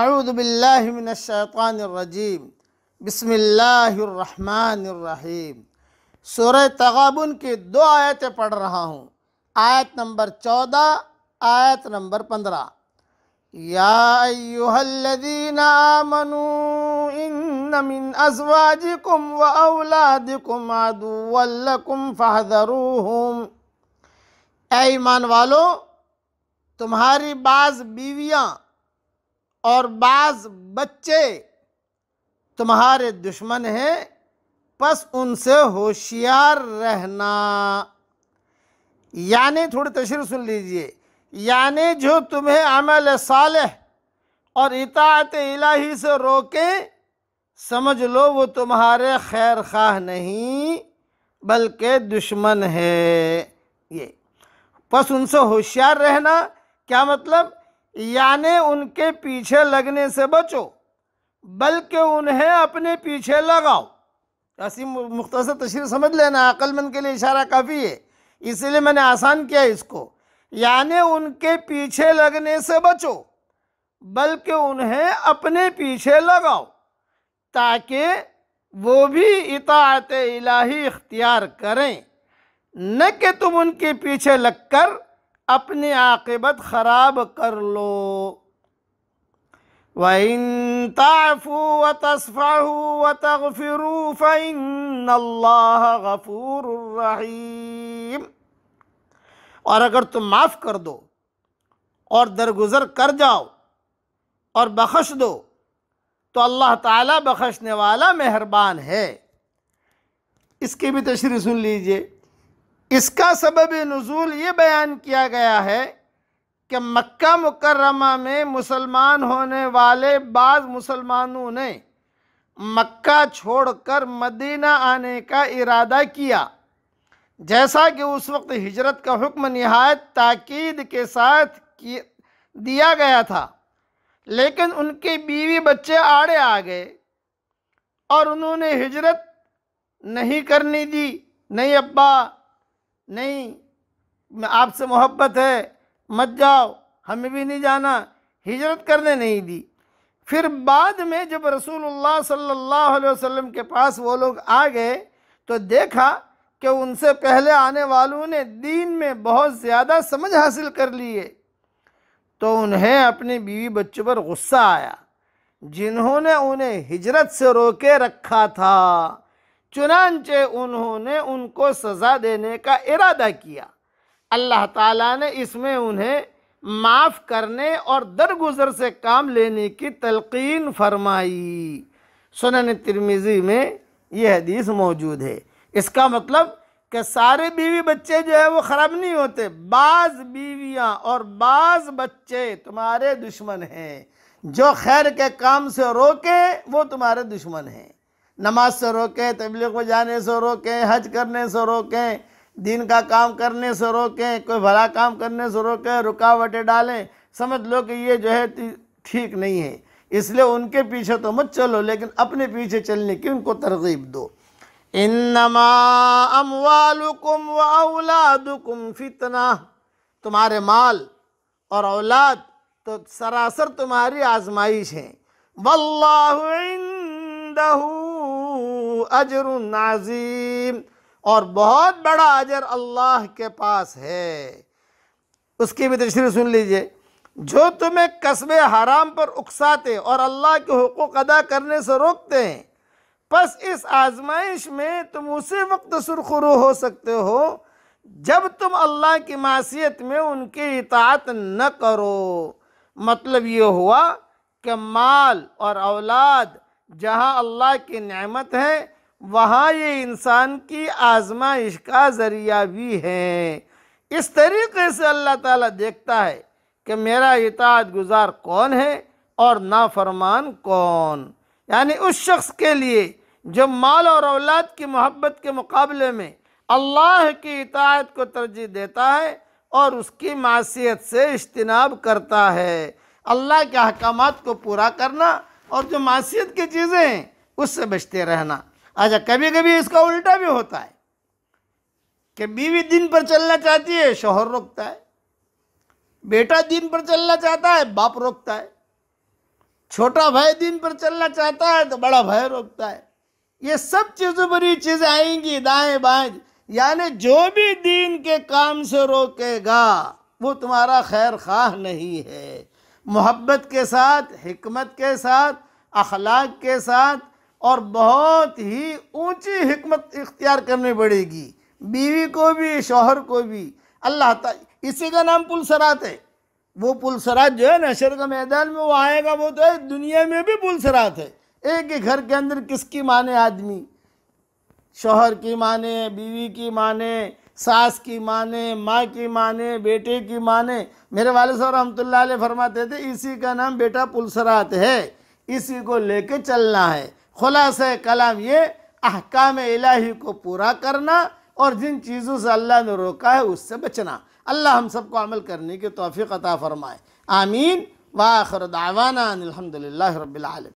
आऊदबिल्लिमिनशैतरजीम बसमीम सुर तगाबन की दो आयतें पढ़ रहा हूँ आयत नंबर चौदह आयत नंबर पंद्रह यादीन आमनु इन मिन अजवाजिकुम व औलादिकुम आदुवल्लकुम फ़हदरूहुम ए ईमान वालों तुम्हारी बाज़ बीवियाँ और बाज़ बच्चे तुम्हारे दुश्मन हैं बस उनसे होशियार रहना यानी थोड़ी तशर सुन लीजिए यानी जो तुम्हें अमल साल और इतात इलाही से रोके समझ लो वो तुम्हारे खैर खाह नहीं बल्कि दुश्मन है ये बस उनसे होशियार रहना क्या मतलब यानी उनके पीछे लगने से बचो बल्कि उन्हें अपने पीछे लगाओ ऐसी मुख्तर तशरी समझ लेना अक्लमंद के लिए इशारा काफ़ी है इसलिए मैंने आसान किया इसको यानि उनके पीछे लगने से बचो बल्कि उन्हें अपने पीछे लगाओ ताकि वो भी इतात इलाही इख्तियार करें न कि तुम उनके पीछे लगकर अपनी आकबत ख़राब कर लो वइन ताफ़ू रहीम और अगर तुम माफ़ कर दो और दरगुजर कर जाओ और बख्श दो तो अल्लाह ताला बख्शने वाला मेहरबान है इसकी भी तशरी सुन लीजिए इसका सबब नज़ुल ये बयान किया गया है कि मक्का मुकर्रमा में मुसलमान होने वाले बाज़ मुसलमानों ने मक्का छोड़कर मदीना आने का इरादा किया जैसा कि उस वक्त हिजरत का हुक्म नहायत ताकीद के साथ दिया गया था लेकिन उनके बीवी बच्चे आड़े आ गए और उन्होंने हिजरत नहीं करनी दी नहीं अब्बा नहीं आपसे मोहब्बत है मत जाओ हमें भी नहीं जाना हिजरत करने नहीं दी फिर बाद में जब रसूलुल्लाह सल्लल्लाहु अलैहि वसल्लम के पास वो लोग आ गए तो देखा कि उनसे पहले आने वालों ने दीन में बहुत ज़्यादा समझ हासिल कर ली है तो उन्हें अपने बीवी बच्चों पर गुस्सा आया जिन्होंने उन्हें हिजरत से रोके रखा था चुनानचे उन्होंने उनको सज़ा देने का इरादा किया अल्लाह ताला ने इसमें उन्हें माफ़ करने और दरगुजर से काम लेने की तलकिन फरमाई सुन तिरमिज़ी में यह हदीस मौजूद है इसका मतलब कि सारे बीवी बच्चे जो है वो ख़राब नहीं होते बाज़ बीवियाँ और बाज़ बच्चे तुम्हारे दुश्मन हैं जो खैर के काम से रोके वो तुम्हारे दुश्मन हैं नमाज से रोकें तबलीग को जाने से रोकें हज करने से रोकें दिन का काम करने से रोकें कोई भला काम करने से रोकें रुकावटें डालें समझ लो कि ये जो है ठीक नहीं है इसलिए उनके पीछे तो मत चलो लेकिन अपने पीछे चलने की उनको तरगीब दो इन्नमा नमाकुम व औलादुकुम फितना तुम्हारे माल और औलाद तो सरासर तुम्हारी आजमाइश है वल्लाहु अजर नाजीम और बहुत बड़ा अजर अल्लाह के पास है उसकी भी तशरी सुन लीजिए जो तुम्हें कस्ब हराम पर उकसाते और अल्लाह के हकूक़ अदा करने से रोकते हैं बस इस आजमाइश में तुम उसी वक्त सुरखरू हो सकते हो जब तुम अल्लाह की मासीत में उनकी इतात न करो मतलब ये हुआ कि माल और औलाद जहाँ अल्लाह की नेमत है वहाँ ये इंसान की आजमाइश का ज़रिया भी है इस तरीके से अल्लाह ताला देखता है कि मेरा इतात गुज़ार कौन है और नाफरमान कौन यानी उस शख्स के लिए जो माल और औलाद की मोहब्बत के मुकाबले में अल्लाह की इतात को तरजीह देता है और उसकी मासीत से इज्तनाब करता है अल्लाह के अहकाम को पूरा करना और जो मासीत की चीज़ें हैं उससे बचते रहना अच्छा कभी कभी इसका उल्टा भी होता है कि बीवी दिन पर चलना चाहती है शोहर रोकता है बेटा दिन पर चलना चाहता है बाप रोकता है छोटा भाई दिन पर चलना चाहता है तो बड़ा भाई रोकता है ये सब चीज़ों पर ही चीज़ें आएंगी दाएं बाएं यानी जो भी दीन के काम से रोकेगा वो तुम्हारा खैर खाह नहीं है मोहब्बत के साथ हमत के साथ अखलाक के साथ और बहुत ही ऊंची हमत इख्तियार करनी पड़ेगी बीवी को भी शोहर को भी अल्लाह त इसी का नाम पुलसरात है वो पुलसरात जो है ना शर मैदान में वो आएगा वो तो है दुनिया में भी पुलसरात है एक ही घर के अंदर किसकी माने आदमी शोहर की माने बीवी की माने सास की माने माँ की माने बेटे की माने मेरे वाले साहब रहमत अलैह फरमाते थे इसी का नाम बेटा पुलसरात है इसी को लेके चलना है खुलास कलाम ये अहकाम इलाही को पूरा करना और जिन चीज़ों से अल्लाह ने रोका है उससे बचना अल्लाह हम सबको अमल करने की तोफ़ी अता फ़रमाए आमीन वाखर दावाना अलहमदिल्ला रबालम